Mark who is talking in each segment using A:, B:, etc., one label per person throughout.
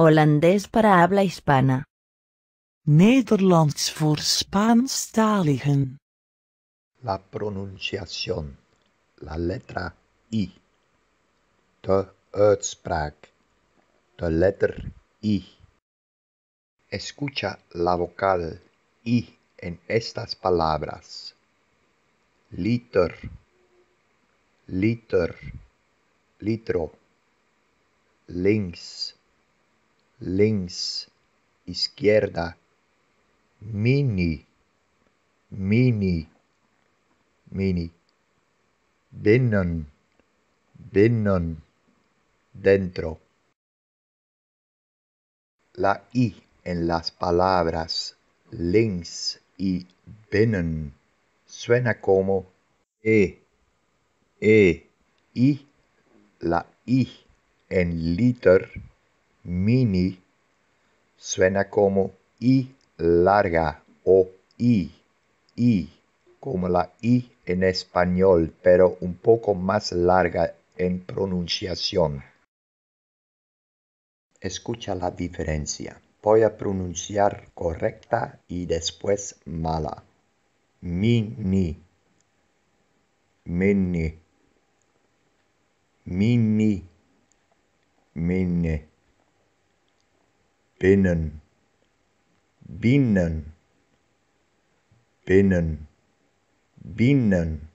A: Holandés para habla hispana. Nederlands voor Spaanstaligen. La pronunciación, la letra I. De uitspraak, de letter I. Escucha la vocal I en estas palabras. Liter, liter, litro, links, links, izquierda, mini, mini, mini, binnen, binnen, dentro. La i en las palabras links y binnen suena como e, e, I. la i en liter mini suena como i larga o i, i, como la i en español, pero un poco más larga en pronunciación. Escucha la diferencia. Voy a pronunciar correcta y después mala. Mini. Mini. Mini. Mini binnen, binnen, binnen, binnen.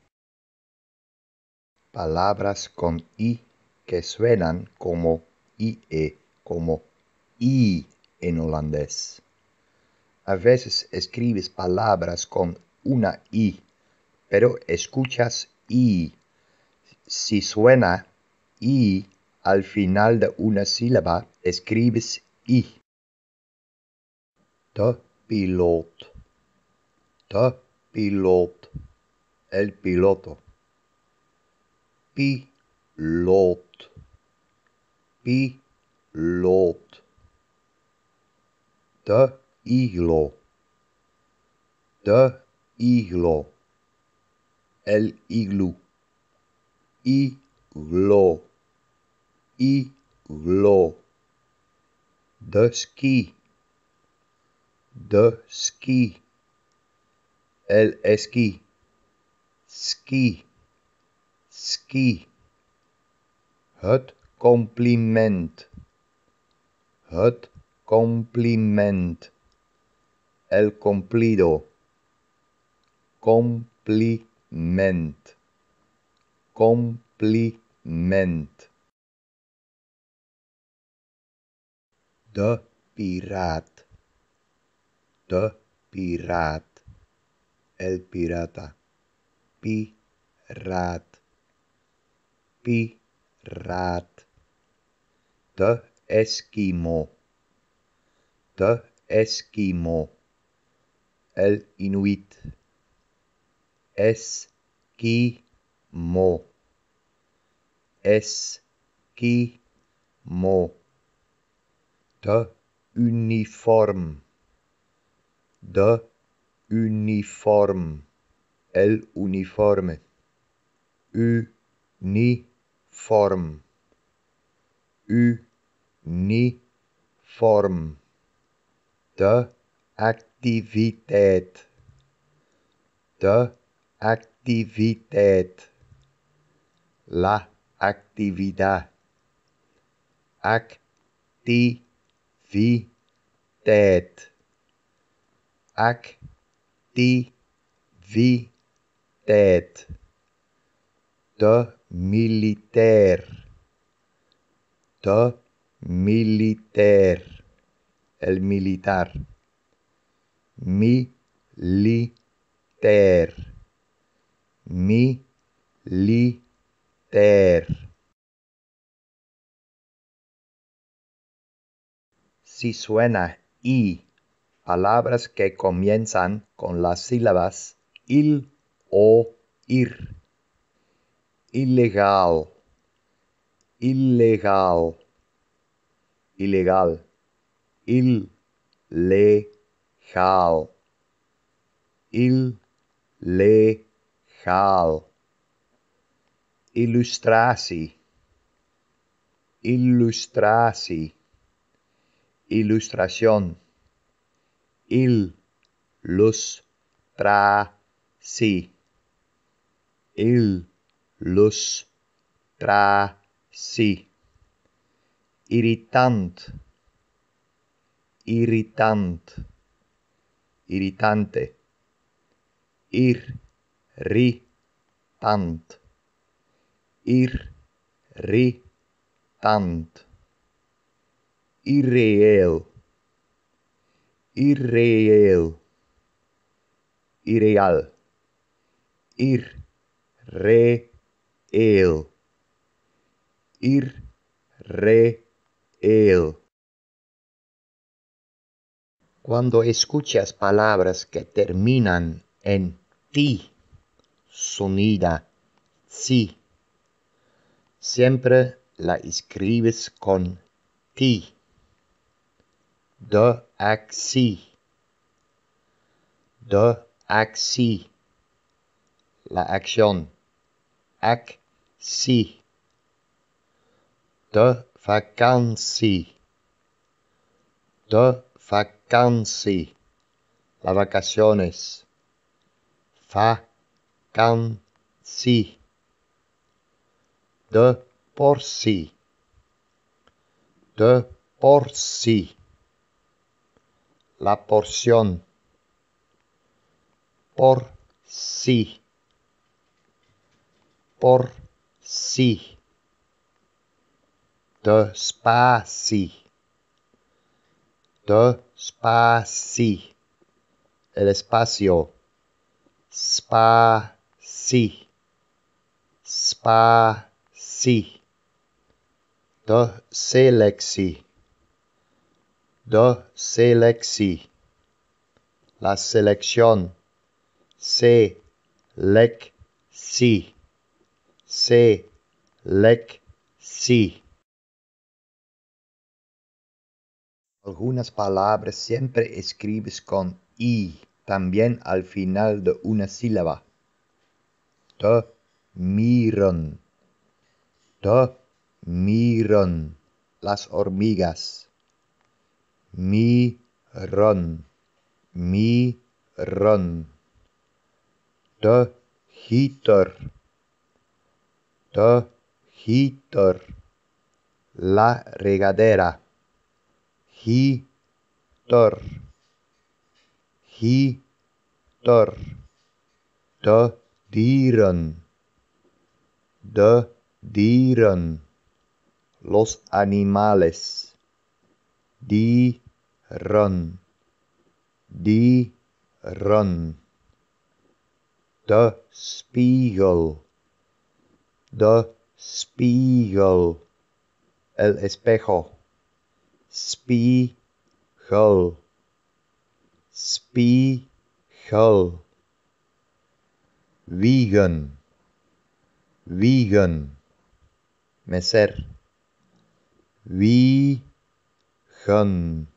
A: Palabras con i que suenan como ie, como i en holandés. A veces escribes palabras con una i, pero escuchas i. Si suena i al final de una sílaba, escribes i. Да, пилот, Да, пилот, Эль пилото. пилот, пилот, Да, игло, Да, игло, el iglú, igló, igló, Да, ски. de ski. El esquí. Ski. Ski. Het compliment. Het compliment. El cumplido. Compliment. Compliment. De pirat to pirat el pirata pi rat pi rat to eskimo eskimo el inuit es ki mo es ki mo uniform de uniforme. El uniforme. Uniforme. Uniforme. De activiteit. De activiteit. La actividad. Activiteit. actividad, de militar, de militar. el militar li ter si suena i palabras que comienzan con las sílabas il o ir. Ilegal, ilegal, ilegal, le ILLEGAL Ilustrasi, ilustrasi, ilustración il lus pra si il lus pra si irritant irritant irritante ir ri tant ir ri tant irreel irreal, irreal, irreal, irreal. Cuando escuchas palabras que terminan en ti, sonida, si, siempre la escribes con ti. Axi. De axi. La acción. Axi. De vacancy. De VACANCI. Las vacaciones. facansi De por De por la porción por sí por sí De de sí. el espacio Spa sí. De Selexi de selectie. La selección. Se lec Se Algunas palabras siempre escribes con i, también al final de una sílaba. Te miran. Te miran las hormigas mi ron, mi ron. De hitor La regadera, gitor, hitor Te dieren, de dieren. Los animales, di run, die run. De spiegel, de spiegel, el espejo, spiegel, spiegel. Wiegen, wiegen, meser, wiegen.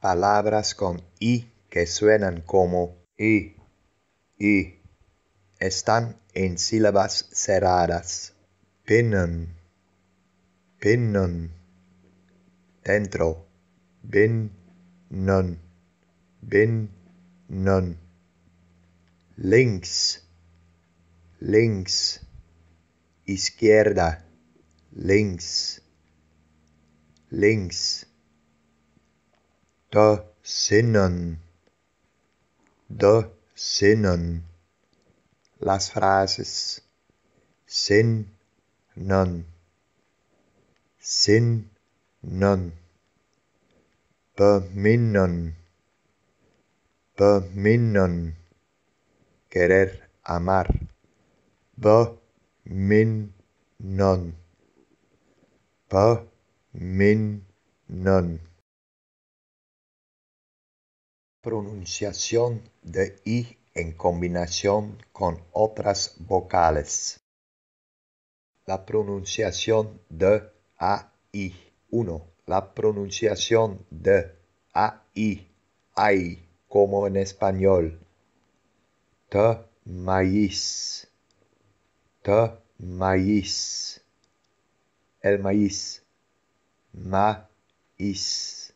A: Palabras con i que suenan como i, i. Están en sílabas cerradas. Pinnon, pinnon, Dentro, Bin non Links, links. Izquierda, links, links, da sinnen, da sinnen, las frases, sin, non, sin, non, beminnen, beminnen, querer, amar, non min Pronunciación de i en combinación con otras vocales. La pronunciación de A-I. 1. La pronunciación de A-I. ai como en español. T maíz. T maíz el maíz, maíz,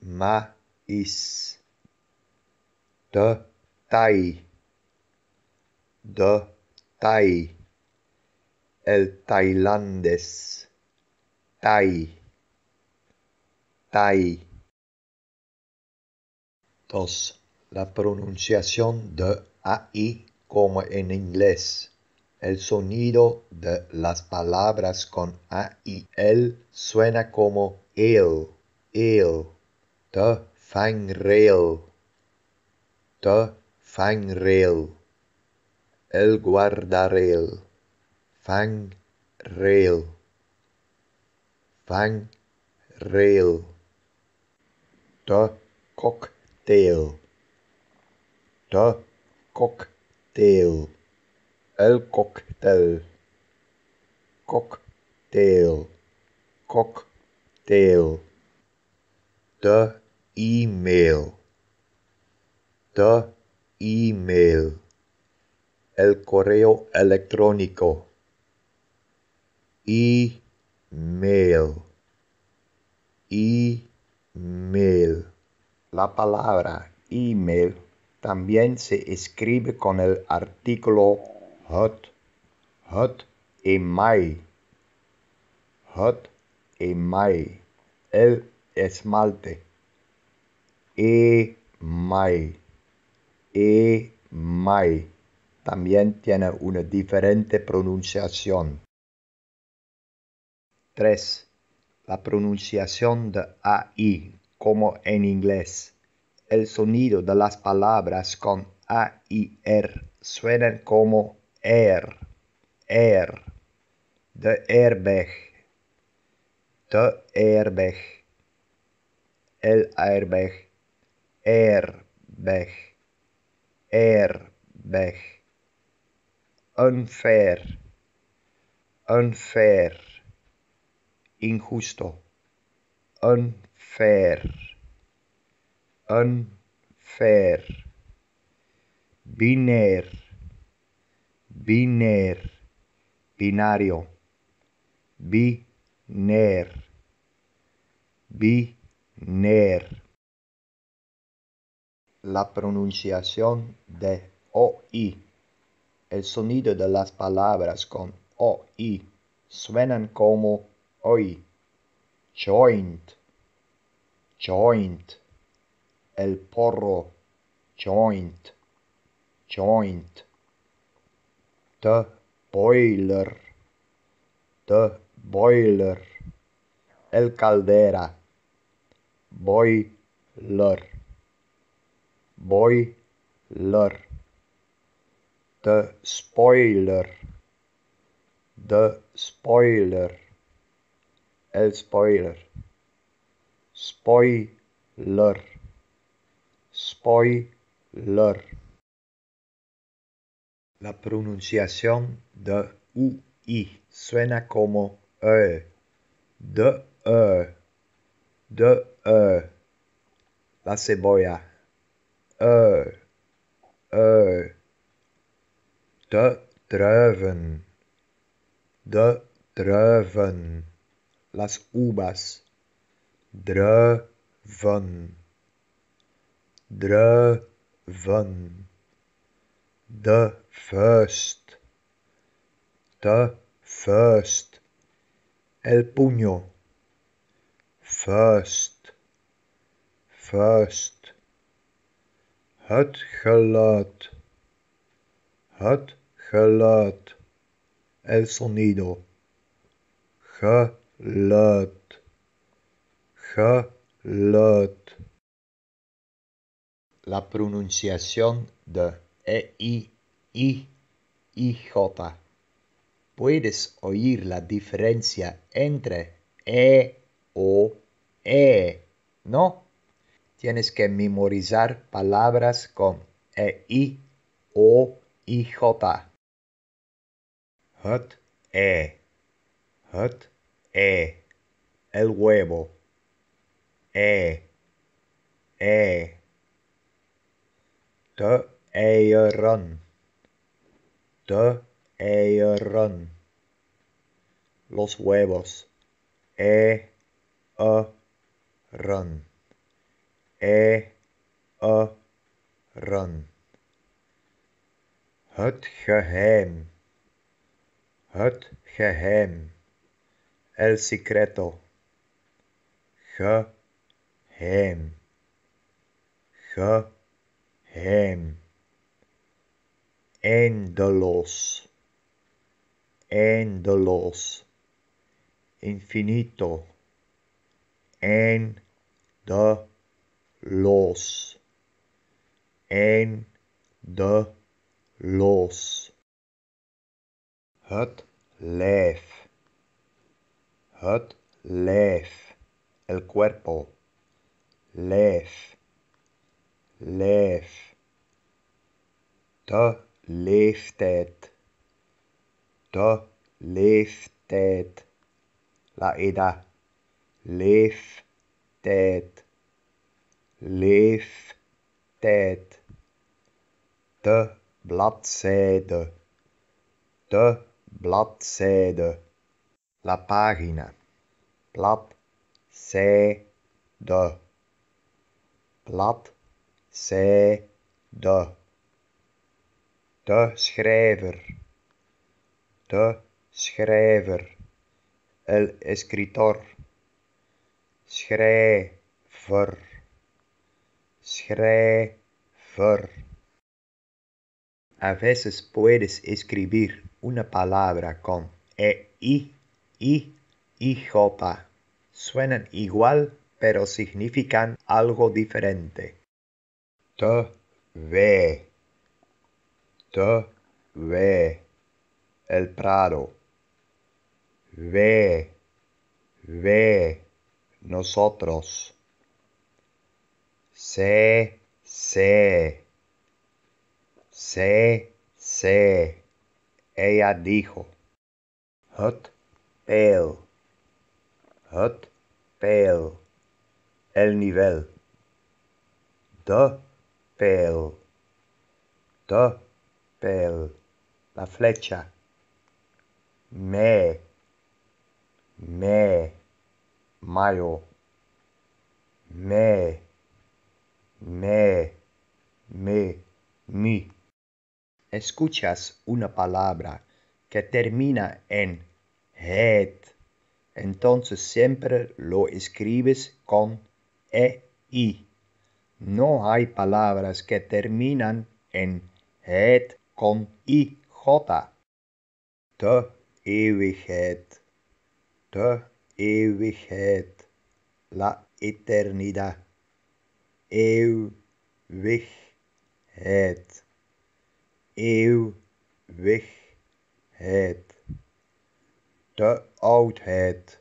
A: maíz, de tai, de tai, el tailandés, tai, tai. Dos, La pronunciación de AI como en inglés. El sonido de las palabras con A y L suena como el, el, te fangrel, te fangrel, el guardarel, fangrel, rail. The cocktail, the cocktail el cóctel, cocktail, cocktail, the email, the email, el correo electrónico, email, email. La palabra email también se escribe con el artículo Hot, hot y mai. Hot y May. El esmalte. E mai. E mai. También tiene una diferente pronunciación. 3. La pronunciación de AI, como en inglés. El sonido de las palabras con AIR suenan como air, air, de airbag, de airbag, el airbag, airbag, airbag, unfair, unfair, injusto, unfair, unfair, binair Biner, binario. Biner, biner. La pronunciación de OI. El sonido de las palabras con OI suenan como OI. Joint, joint. El porro, joint, joint. the boiler, the boiler, el caldera, boiler, boiler, the spoiler, the spoiler, el spoiler, spoiler, spoiler. La pronunciación de U-I suena como E, de E, de E. La cebolla, E, E. De druiven, de druiven. Las uvas, druiven, druiven. de first, De first, El puño. first, first, Het geluid. Het geluid. El sonido. Geluid. Geluid. La pronunciación de e i, i, j. Puedes oír la diferencia entre e o e, ¿no? Tienes que memorizar palabras con e i, o i j. Hut e, hut e, el huevo. E, e. T eieren, de eieren, los huevos, e, e, Run. e, e, Run. Het geheim, het geheim, el secreto, geheim, geheim. Endolos. Endolos. Infinito. En de los. En de los. Het leef. Het leef. El cuerpo. Leef. Leef. leeftijd. De leeftijd. La edad. Leeftijd. Leeftijd. De bladzijde. De bladzijde. La pagina. Bladzijde. Bladzijde. de schrijver, de schrijver, el escritor, schrijver, schrijver. A veces puedes escribir una palabra con e, i, i y jota. Suenan igual, pero significan algo diferente. Te ve T. ve el prado. Ve, ve nosotros. Se, se, C. C. Ella dijo. Hot Pale Hot Pale El nivel. De pel, la flecha. Me, me, mayo. Me, me, me, mi. Escuchas una palabra que termina en het. Entonces siempre lo escribes con ei. No hay palabras que terminan en het con IJ. De eeuwigheid. De eeuwigheid. La eternida, Eeuwigheid. Eeuwigheid. De oudheid.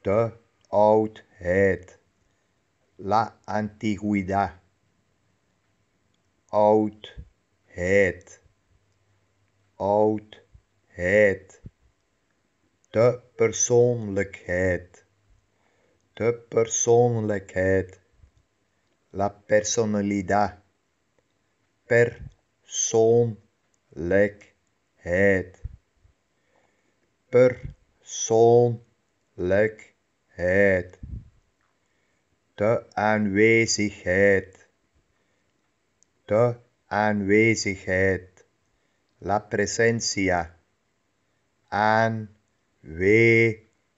A: De oudheid. La antigüedad. Oud het, oudheid, de persoonlijkheid, de persoonlijkheid, la personalidad, persoonlijkheid, persoonlijkheid, de aanwezigheid, de aanwezigheid, la presencia,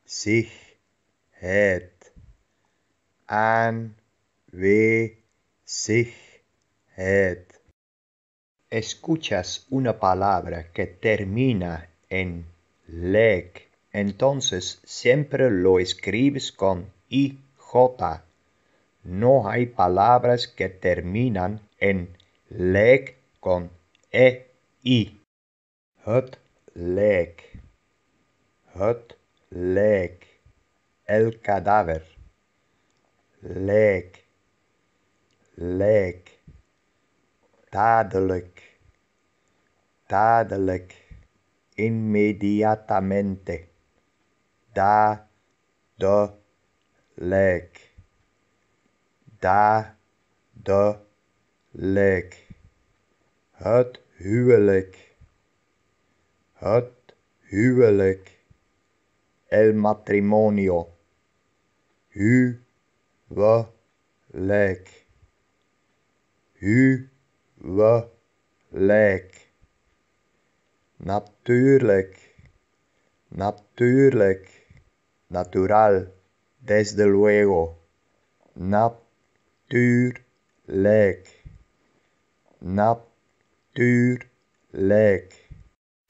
A: sich het. Escuchas una palabra que termina en leg, entonces siempre lo escribes con IJ. No hay palabras que terminan en Lek con E I. hot lek. hot leg El cadáver. leg leg Tadelijk. Tadelijk. Inmediatamente. Da. do leg Da. do Lek het huwelijk, het huwelijk, el matrimonio, huwelijk, huwelijk, natuurlijk, natuurlijk, natural, desde luego, naturlijk.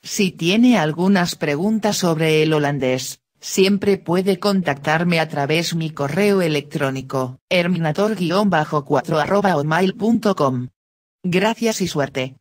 A: Si tiene algunas preguntas sobre el holandés, siempre puede contactarme a través mi correo electrónico, herminator-4 mail.com. Gracias y suerte.